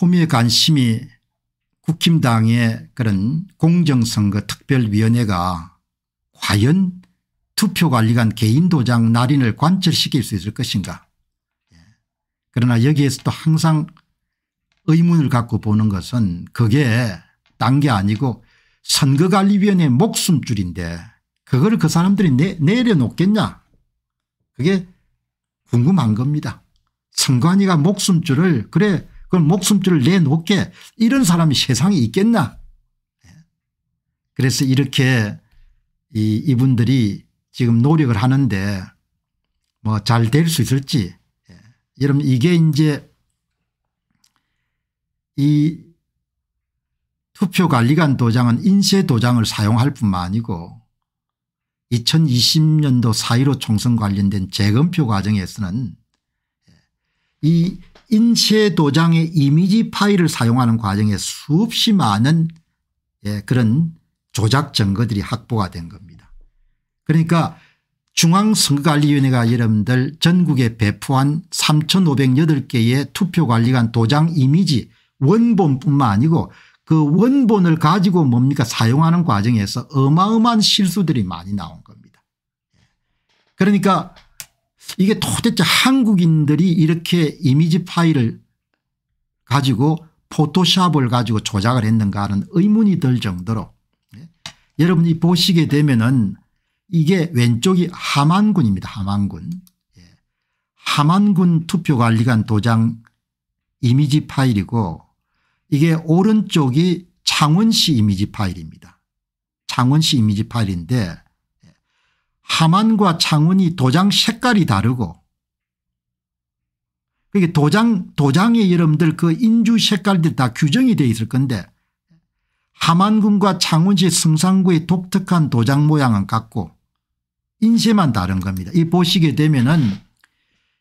호미의 관심이 국힘당의 그런 공정선거 특별위원회가 과연 투표관리관 개인도장 날인을 관철시킬 수 있을 것인가 예. 그러나 여기에서 또 항상 의문을 갖고 보는 것은 그게 딴 게 아니고 선거관리위원회 목숨줄인데 그걸 그 사람들이 내, 내려놓겠냐 그게 궁금한 겁니다. 선관위가 목숨줄을 그래 그럼 목숨줄을 내놓게 이런 사람이 세상에 있겠나 예. 그래서 이렇게 이 이분들이 지금 노력을 하는데 뭐 잘 될 수 있을지 예. 여러분 이게 이제 이 투표관리관 도장은 인쇄 도장을 사용할 뿐만 아니고 2020년도 4.15 총선 관련된 재검표 과정에서는 예. 이 인체 도장의 이미지 파일을 사용하는 과정에 수없이 많은 예, 그런 조작 증거들이 확보가 된 겁니다. 그러니까 중앙선거관리위원회가 여러분들 전국에 배포한 3508개의 투표관리관 도장 이미지 원본뿐만 아니고 그 원본을 가지고 뭡니까 사용하는 과정에서 어마어마한 실수들이 많이 나온 겁니다. 그러니까 이게 도대체 한국인들이 이렇게 이미지 파일을 가지고 포토샵을 가지고 조작을 했는가 하는 의문이 들 정도로 예. 여러분이 보시게 되면은 이게 왼쪽이 하만군입니다. 하만군. 예. 하만군 투표관리관 도장 이미지 파일이고 이게 오른쪽이 창원시 이미지 파일입니다. 창원시 이미지 파일인데 하만과 창원이 도장 색깔이 다르고 그게 도장 도장의 여러분들 그 인주 색깔들 다 규정이 되어 있을 건데 하만군과 창원시 승산구의 독특한 도장 모양은 같고 인쇄만 다른 겁니다. 이 보시게 되면은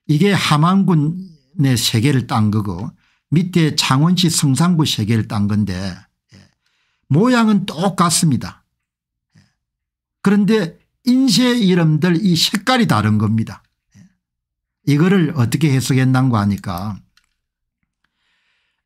이게 하만군의 세계를 딴 거고 밑에 창원시 승산구 세계를 딴 건데 예, 모양은 똑같습니다. 예. 그런데 인쇄 이름들 이 색깔이 다른 겁니다. 이거를 어떻게 해석했는가 하니까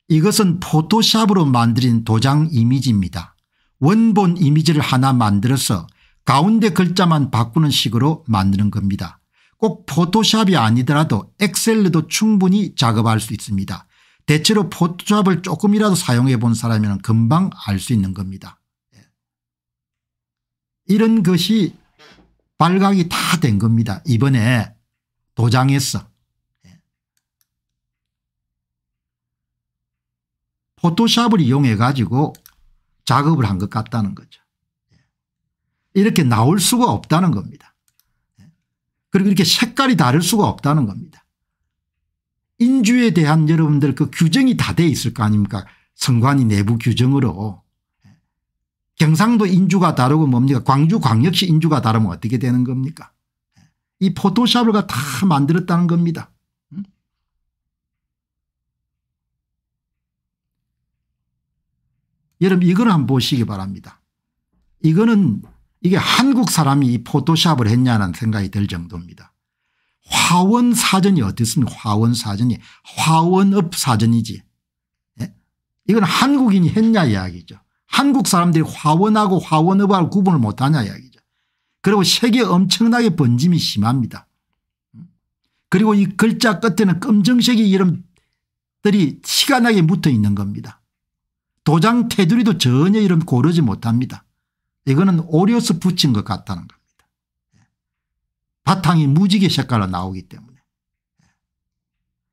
이것은 포토샵으로 만들인 도장 이미지입니다. 원본 이미지를 하나 만들어서 가운데 글자만 바꾸는 식으로 만드는 겁니다. 꼭 포토샵이 아니더라도 엑셀로도 충분히 작업할 수 있습니다. 대체로 포토샵을 조금이라도 사용해 본 사람이면 금방 알 수 있는 겁니다. 예. 이런 것이 발각이 다 된 겁니다. 이번에 도장에서. 예. 포토샵을 이용해 가지고 작업을 한 것 같다는 거죠. 예. 이렇게 나올 수가 없다는 겁니다. 예. 그리고 이렇게 색깔이 다를 수가 없다는 겁니다. 인주에 대한 여러분들 그 규정이 다 돼 있을 거 아닙니까? 선관위 내부 규정으로 경상도 인주가 다르고 뭡니까 광주 광역시 인주가 다르면 어떻게 되는 겁니까 이 포토샵을 다 만들었다는 겁니다. 여러분 이걸 한번 보시기 바랍니다. 이거는 이게 한국 사람이 이 포토샵을 했냐는 생각이 들 정도입니다. 화원 사전이 어떻습니까 화원 사전이 화원업 사전이지. 예? 이건 한국인이 했냐 이야기죠. 한국 사람들이 화원하고 화원업하고 구분을 못하냐 이야기죠. 그리고 색이 엄청나게 번짐이 심합니다. 그리고 이 글자 끝에는 검정색의 이름들이 티가 나게 묻어 있는 겁니다. 도장 테두리도 전혀 이름 고르지 못합니다. 이거는 오려서 붙인 것 같다는 겁니다. 바탕이 무지개 색깔로 나오기 때문에.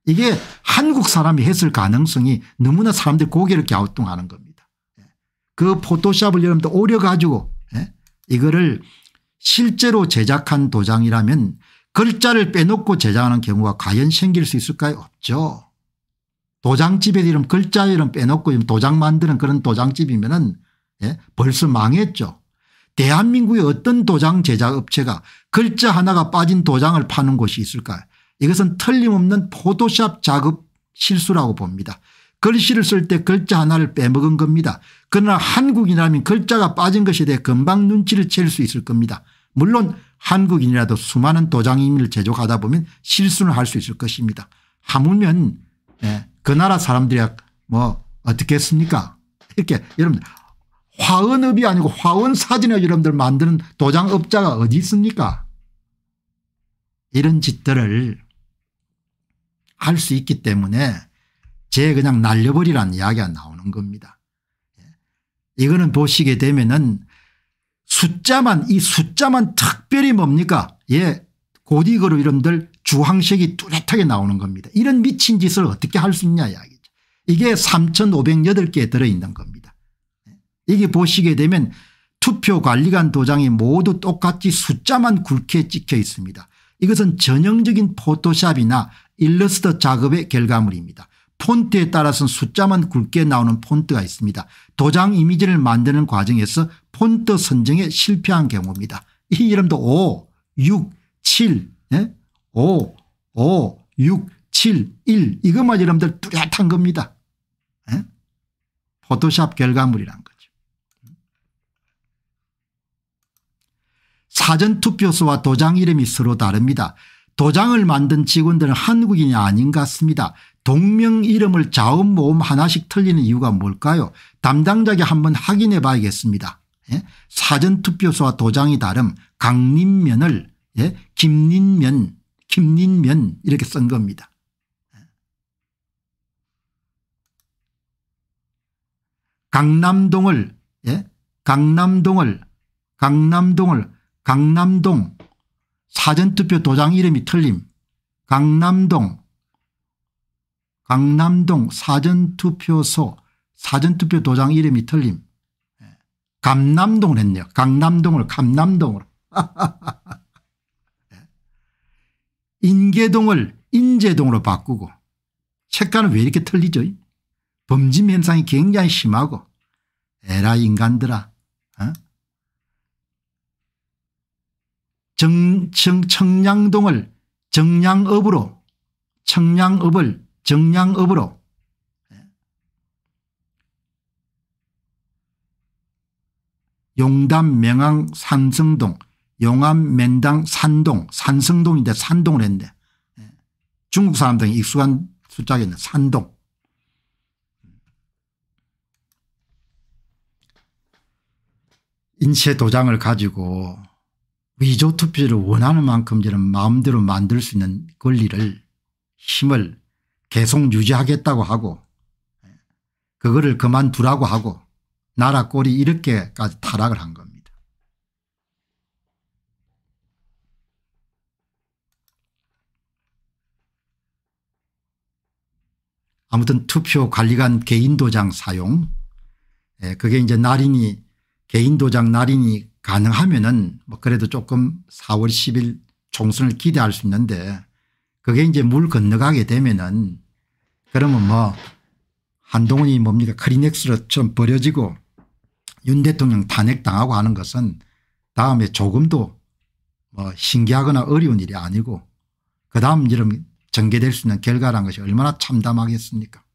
이게 한국 사람이 했을 가능성이 너무나 사람들 고개를 갸우뚱하는 겁니다. 그 포토샵을 여러분들 오려가지고 예? 이거를 실제로 제작한 도장이라면 글자를 빼놓고 제작하는 경우가 과연 생길 수 있을까요 없죠. 도장집에 이름 글자 이름 빼놓고 도장 만드는 그런 도장집이면 은 예? 벌써 망했죠. 대한민국의 어떤 도장 제작업체가 글자 하나가 빠진 도장을 파는 곳이 있을까요 이것은 틀림없는 포토샵 작업 실수라고 봅니다. 글씨를 쓸 때 글자 하나를 빼먹은 겁니다. 그러나 한국인이라면 글자가 빠진 것에 대해 금방 눈치를 챌 수 있을 겁니다. 물론 한국인이라도 수많은 도장미를 제조하다 보면 실수는 할 수 있을 것입니다. 하물면 예, 그 나라 사람들이 야뭐 어떻겠습니까 이렇게 여러분 화원업이 아니고 화원사진을 여러분들 만드는 도장업자가 어디 있습니까 이런 짓들을 할 수 있기 때문에 제 그냥 날려버리라는 이야기가 나오는 겁니다. 예. 이거는 보시게 되면은 숫자만 이 숫자만 특별히 뭡니까 예 고딕으로 이름들 주황색이 뚜렷하게 나오는 겁니다. 이런 미친 짓을 어떻게 할 수 있냐 이야기죠. 이게 3508개 들어있는 겁니다. 예. 이게 보시게 되면 투표관리관 도장이 모두 똑같이 숫자만 굵게 찍혀 있습니다. 이것은 전형적인 포토샵이나 일러스트 작업의 결과물입니다. 폰트에 따라서 숫자만 굵게 나오는 폰트가 있습니다. 도장 이미지를 만드는 과정에서 폰트 선정에 실패한 경우입니다. 이 이름도 5, 6, 7, 예? 5, 5, 6, 7, 1 이것만 여러분들 뚜렷한 겁니다. 예? 포토샵 결과물이란 거죠. 사전투표소와 도장 이름이 서로 다릅니다. 도장을 만든 직원들은 한국인이 아닌 것 같습니다. 동명 이름을 자음 모음 하나씩 틀리는 이유가 뭘까요 담당자에게 한번 확인해 봐야겠습니다. 예? 사전투표소와 도장이 다름 강림면을 예? 김린면 김린면 이렇게 쓴 겁니다. 예? 강남동을 예? 강남동을 강남동을 강남동 사전투표 도장 이름이 틀림 강남동 강남동 사전투표소 사전투표 도장 이름이 틀림 예. 감남동을 했네요. 강남동을 감남동으로 예. 인계동을 인제동으로 바꾸고 책가는 왜 이렇게 틀리죠? 범죄 현상이 굉장히 심하고 에라 인간들아 어? 정, 정, 청량동을 정량읍으로 청량읍을 정량읍으로 용담 명항 산성동 용암 맨당 산동 산성동인데 산동을 했는데 예. 중국 사람들이 익숙한 숫자겠네 산동 인쇄 도장을 가지고 위조 투표를 원하는 만큼 저는 마음대로 만들 수 있는 권리를 힘을 계속 유지하겠다고 하고 그거를 그만두라고 하고 나라 꼴이 이렇게까지 타락을 한 겁니다. 아무튼 투표 관리관 개인 도장 사용 예, 그게 이제 날인이 개인 도장 날인이 가능하면은 뭐 그래도 조금 4월 10일 총선을 기대할 수 있는데 그게 이제 물 건너가게 되면은 그러면 뭐 한동훈이 뭡니까 크리넥스처럼 버려지고 윤 대통령 탄핵당하고 하는 것은 다음에 조금도 뭐 신기하거나 어려운 일이 아니고 그 다음 이름 전개될 수 있는 결과라는 것이 얼마나 참담하겠습니까